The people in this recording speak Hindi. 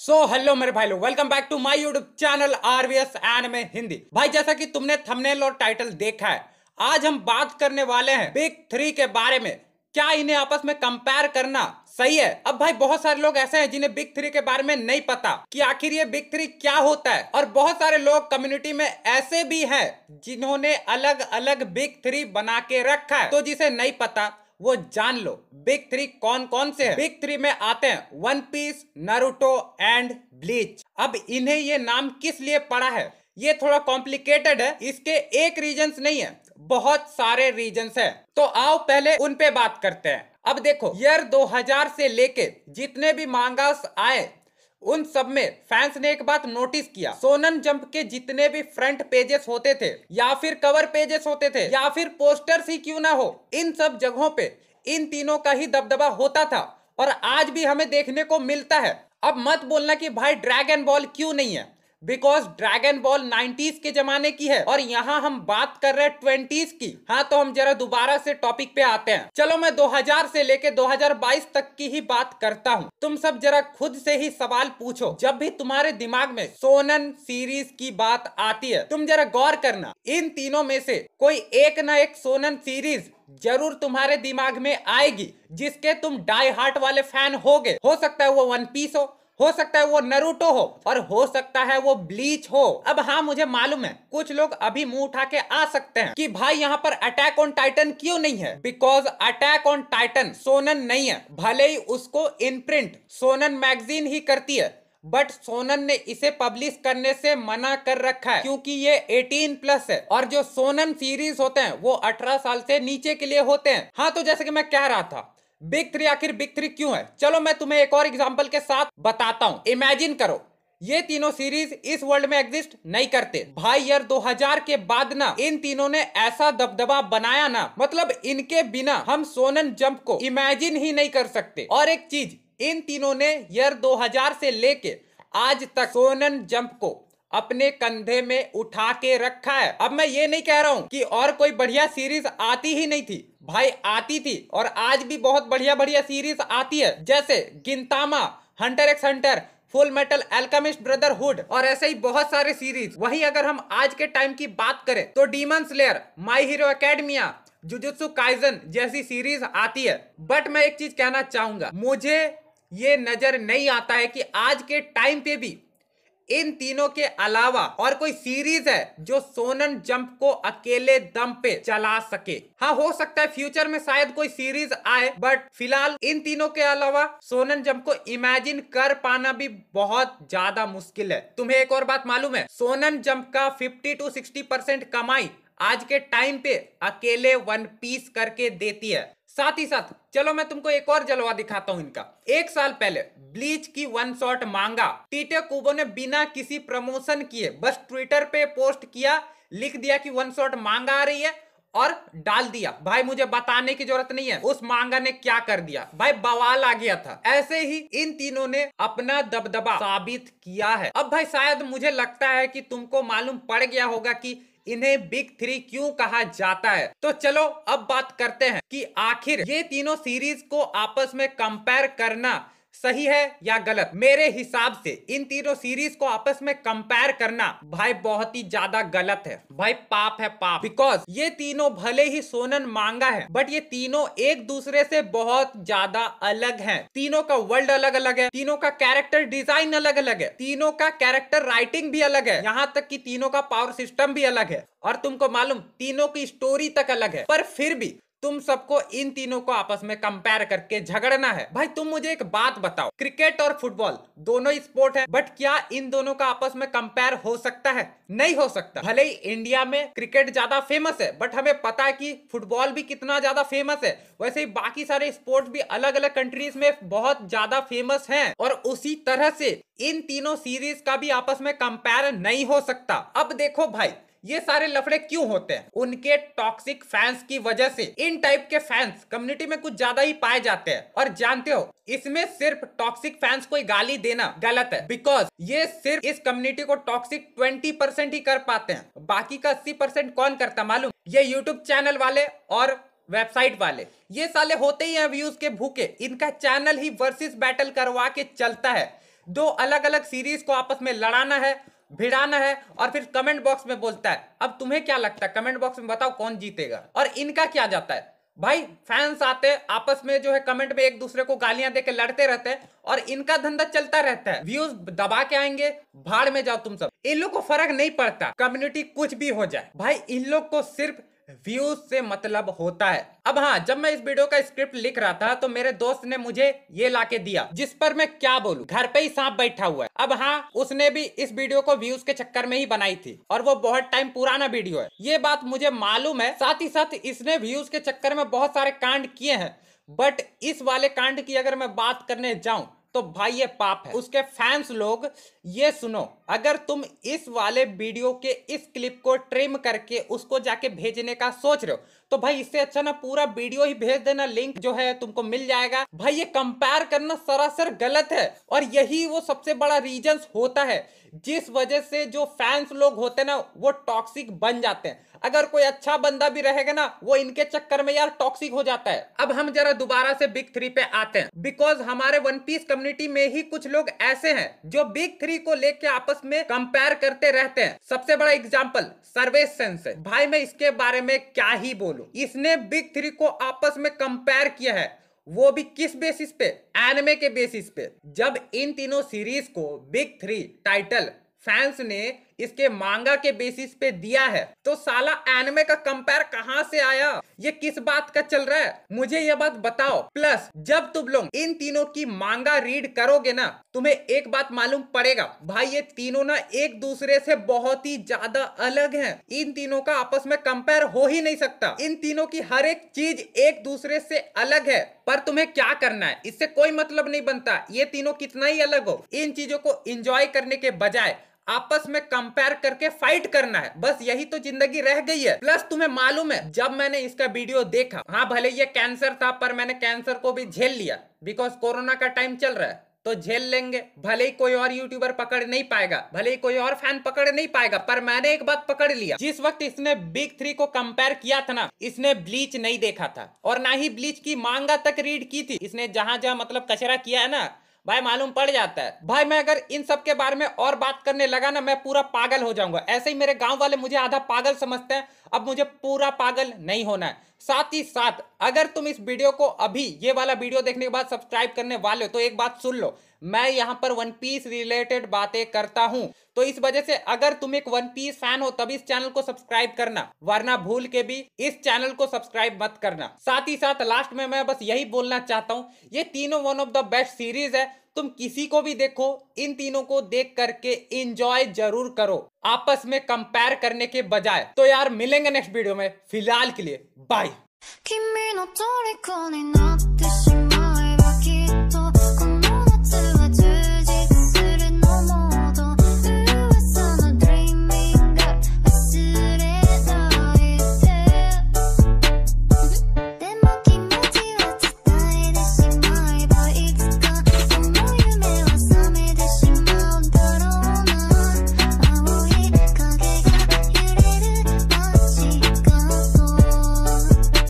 सो so, हेलो मेरे भाई लोग welcome back to my YouTube channel RVS anime Hindi भाई जैसा कि तुमने थंबनेल और टाइटल देखा है आज हम बात करने वाले हैं बिग थ्री के बारे में क्या इन्हें आपस में कंपेयर करना सही है अब भाई बहुत सारे लोग ऐसे हैं जिन्हें बिग थ्री के बारे में नहीं पता कि आखिर ये बिग थ्री क्या होता है और बहुत सारे लोग कम्युनिटी में ऐसे भी हैं जिन्होंने अलग अलग बिग थ्री बना के रखा है तो जिसे नहीं पता वो जान लो बिग थ्री कौन कौन से हैं बिग थ्री में आते हैं One Piece Naruto and Bleach अब इन्हें ये नाम किस लिए पड़ा है ये थोड़ा कॉम्प्लिकेटेड है इसके एक रीजन नहीं है बहुत सारे रीजन है तो आओ पहले उनपे बात करते हैं अब देखो ईयर 2000 से लेके जितने भी मांगास आए उन सब में फैंस ने एक बात नोटिस किया सोनन जंप के जितने भी फ्रंट पेजेस होते थे या फिर कवर पेजेस होते थे या फिर पोस्टर्स ही क्यों ना हो इन सब जगहों पे इन तीनों का ही दबदबा होता था और आज भी हमें देखने को मिलता है अब मत बोलना कि भाई ड्रैगन बॉल क्यों नहीं है बिकॉज ड्रैगन बॉल नाइनटीज के जमाने की है और यहाँ हम बात कर रहे हैं ट्वेंटीज की हाँ तो हम जरा दोबारा से टॉपिक पे आते हैं चलो मैं 2000 से लेके 2022 तक की ही बात करता हूँ तुम सब जरा खुद से ही सवाल पूछो जब भी तुम्हारे दिमाग में सोनन सीरीज की बात आती है तुम जरा गौर करना इन तीनों में से कोई एक न एक सोनन सीरीज जरूर तुम्हारे दिमाग में आएगी जिसके तुम डाई हार्ट वाले फैन हो हो सकता है वो वन पीस हो हो सकता है वो नरूटो हो और हो सकता है वो ब्लीच हो अब हाँ मुझे मालूम है कुछ लोग अभी मुंह उठा के आ सकते हैं कि भाई यहाँ पर अटैक ऑन टाइटन क्यों नहीं है because Attack on Titan shonen नहीं है भले ही उसको इन प्रिंट सोनन मैगजीन ही करती है बट सोनन ने इसे पब्लिश करने से मना कर रखा है क्योंकि ये 18 प्लस है और जो सोनन सीरीज होते हैं वो 18 साल से नीचे के लिए होते हैं हाँ तो जैसे कि मैं कह रहा था बिग थ्री आखिर बिग थ्री क्यों है चलो मैं तुम्हें एक और एग्जाम्पल के साथ बताता हूँ इमेजिन करो ये तीनों सीरीज इस वर्ल्ड में एग्जिस्ट नहीं करते भाई यार 2000 के बाद ना इन तीनों ने ऐसा दबदबा बनाया ना मतलब इनके बिना हम सोनन जंप को इमेजिन ही नहीं कर सकते और एक चीज इन तीनों ने यार 2000 से लेके आज तक सोनन जंप को अपने कंधे में उठा के रखा है अब मैं ये नहीं कह रहा हूँ कि और कोई बढ़िया सीरीज आती ही नहीं थी भाई आती थी और आज भी बहुत बढ़िया बढ़िया सीरीज आती है जैसे Gintama Hunter x Hunter Full Metal Alchemist Brotherhood और ऐसे ही बहुत सारे सीरीज वही अगर हम आज के टाइम की बात करें तो Demon Slayer My Hero Academia Jujutsu Kaisen जैसी सीरीज आती है बट मैं एक चीज कहना चाहूंगा मुझे ये नजर नहीं आता है कि आज के टाइम पे भी इन तीनों के अलावा और कोई सीरीज है जो सोनन जंप को अकेले दम पे चला सके हाँ हो सकता है फ्यूचर में शायद कोई सीरीज आए बट फिलहाल इन तीनों के अलावा सोनन जंप को इमेजिन कर पाना भी बहुत ज्यादा मुश्किल है तुम्हें एक और बात मालूम है सोनन जंप का 50 टू 60 परसेंट कमाई आज के टाइम पे अकेले वन पीस करके देती है साथ ही साथ चलो मैं तुमको एक और जलवा दिखाता हूँ इनका एक साल पहले ब्लीच की वन शॉट मांगा टीटे कुबो ने बिना किसी प्रमोशन किए बस ट्विटर पे पोस्ट किया लिख दिया कि वन शॉट मांगा आ रही है और डाल दिया भाई मुझे बताने की जरूरत नहीं है उस मांगा ने क्या कर दिया भाई बवाल आ गया था ऐसे ही इन तीनों ने अपना दबदबा साबित किया है अब भाई शायद मुझे लगता है कि तुमको मालूम पड़ गया होगा कि इन्हें बिग थ्री क्यों कहा जाता है तो चलो अब बात करते हैं कि आखिर ये तीनों सीरीज को आपस में कंपेयर करना सही है या गलत मेरे हिसाब से इन तीनों सीरीज को आपस में कंपेयर करना भाई बहुत ही ज्यादा गलत है भाई पाप है पाप बिकॉज ये तीनों भले ही सोनन मांगा है बट ये तीनों एक दूसरे से बहुत ज्यादा अलग हैं तीनों का वर्ल्ड अलग अलग है तीनों का कैरेक्टर डिजाइन अलग अलग है तीनों का कैरेक्टर राइटिंग भी अलग है यहाँ तक की तीनों का पावर सिस्टम भी अलग है और तुमको मालूम तीनों की स्टोरी तक अलग है पर फिर भी तुम सबको इन तीनों को आपस में कंपेयर करके झगड़ना है भाई तुम मुझे एक बात बताओ क्रिकेट और फुटबॉल दोनों स्पोर्ट है बट क्या इन दोनों का आपस में कंपेयर हो सकता है नहीं हो सकता भले ही इंडिया में क्रिकेट ज्यादा फेमस है बट हमें पता है कि फुटबॉल भी कितना ज्यादा फेमस है वैसे ही बाकी सारे स्पोर्ट भी अलग अलग कंट्रीज में बहुत ज्यादा फेमस है और उसी तरह से इन तीनों सीरीज का भी आपस में कंपेयर नहीं हो सकता अब देखो भाई ये सारे लफड़े क्यों होते हैं उनके टॉक्सिक फैंस की वजह से इन टाइप के फैंस कम्युनिटी में कुछ ज्यादा ही पाए जाते हैं और जानते हो इसमें सिर्फ टॉक्सिक फैंस को गाली देना गलत है बिकॉज ये सिर्फ इस कम्युनिटी को टॉक्सिक 20 परसेंट ही कर पाते हैं बाकी का अस्सी परसेंट कौन करता मालूम ये यूट्यूब चैनल वाले और वेबसाइट वाले ये साले होते ही हैं व्यूज के भूखे इनका चैनल ही वर्सेस बैटल करवा के चलता है दो अलग अलग सीरीज को आपस में लड़ाना है भिड़ाना है और फिर कमेंट बॉक्स में बोलता है अब तुम्हें क्या लगता है कमेंट बॉक्स में बताओ कौन जीतेगा और इनका क्या जाता है भाई फैंस आते आपस में जो है कमेंट में एक दूसरे को गालियां देके लड़ते रहते हैं और इनका धंधा चलता रहता है व्यूज दबा के आएंगे भाड़ में जाओ तुम सब इन लोग को फर्क नहीं पड़ता कम्युनिटी कुछ भी हो जाए भाई इन लोग को सिर्फ व्यूज से मतलब होता है अब हाँ जब मैं इस वीडियो का स्क्रिप्ट लिख रहा था तो मेरे दोस्त ने मुझे ये लाके दिया जिस पर मैं क्या बोलू घर पे ही सांप बैठा हुआ है अब हाँ उसने भी इस वीडियो को व्यूज के चक्कर में ही बनाई थी और वो बहुत टाइम पुराना वीडियो है ये बात मुझे मालूम है साथ ही साथ इसने व्यूज के चक्कर में बहुत सारे कांड किए हैं बट इस वाले कांड की अगर मैं बात करने जाऊं तो भाई ये पाप है उसके फैंस लोग ये सुनो अगर तुम इस वाले वीडियो के इस क्लिप को ट्रिम करके उसको जाके भेजने का सोच रहे हो तो भाई इससे अच्छा ना पूरा वीडियो ही भेज देना लिंक जो है तुमको मिल जाएगा भाई ये कंपेयर करना सरासर गलत है और यही वो सबसे बड़ा रीजन होता है जिस वजह से जो फैंस लोग होते ना वो टॉक्सिक बन जाते हैं अगर कोई अच्छा बंदा भी रहेगा ना वो इनके चक्कर में यार टॉक्सिक हो जाता है अब हम जरा दोबारा से बिग थ्री पे आते हैं बिकॉज हमारे वन पीस कम्युनिटी में ही कुछ लोग ऐसे हैं जो बिग थ्री को लेके आपस में कंपेयर करते रहते हैं सबसे बड़ा एग्जाम्पल सर्वेश है भाई मैं इसके बारे में क्या ही बोलू इसने बिग थ्री को आपस में कंपेयर किया है वो भी किस बेसिस पे एनमे के बेसिस पे जब इन तीनों सीरीज को बिग थ्री टाइटल फैंस ने इसके मांगा के बेसिस पे दिया है तो साला एनमे का कंपेयर कहाँ से आया ये किस बात का चल रहा है मुझे ये बात बताओ प्लस जब तुम लोग इन तीनों की मांगा रीड करोगे ना तुम्हें एक बात मालूम पड़ेगा भाई ये तीनों ना एक दूसरे से बहुत ही ज्यादा अलग हैं इन तीनों का आपस में कंपेयर हो ही नहीं सकता इन तीनों की हर एक चीज एक दूसरे से अलग है पर तुम्हें क्या करना है इससे कोई मतलब नहीं बनता ये तीनों कितना ही अलग हो इन चीजों को इंजॉय करने के बजाय आपस में कंपेयर करके फाइट करना है बस यही तो जिंदगी रह गई है प्लस तुम्हें मालूम है जब मैंने इसका वीडियो देखा हाँ भले ये कैंसर था पर मैंने कैंसर को भी झेल लिया बिकॉज कोरोना का टाइम चल रहा है तो झेल लेंगे भले ही कोई और यूट्यूबर पकड़ नहीं पाएगा भले ही कोई और फैन पकड़ नहीं पाएगा पर मैंने एक बात पकड़ लिया जिस वक्त इसने बिग थ्री को कंपेयर किया था ना इसने ब्लीच नहीं देखा था और ना ही ब्लीच की मांगा तक रीड की थी इसने जहां जहां मतलब कचरा किया है ना भाई मालूम पड़ जाता है भाई मैं अगर इन सब के बारे में और बात करने लगा ना मैं पूरा पागल हो जाऊंगा ऐसे ही मेरे गांव वाले मुझे आधा पागल समझते हैं अब मुझे पूरा पागल नहीं होना है साथ ही साथ अगर तुम इस वीडियो को अभी ये वाला वीडियो देखने के बाद सब्सक्राइब करने वाले हो तो एक बात सुन लो मैं यहाँ पर वन पीस रिलेटेड बातें करता हूँ तो इस वजह से अगर तुम एक वन पीस फैन हो तभी इस चैनल को सब्सक्राइब करना वरना भूल के भी इस चैनल को सब्सक्राइब मत करना साथ ही साथ लास्ट में मैं बस यही बोलना चाहता हूँ ये तीनों one of the best series है तुम किसी को भी देखो इन तीनों को देख करके इंजॉय जरूर करो आपस में कंपेयर करने के बजाय तो यार मिलेंगे नेक्स्ट वीडियो में फिलहाल के लिए बाय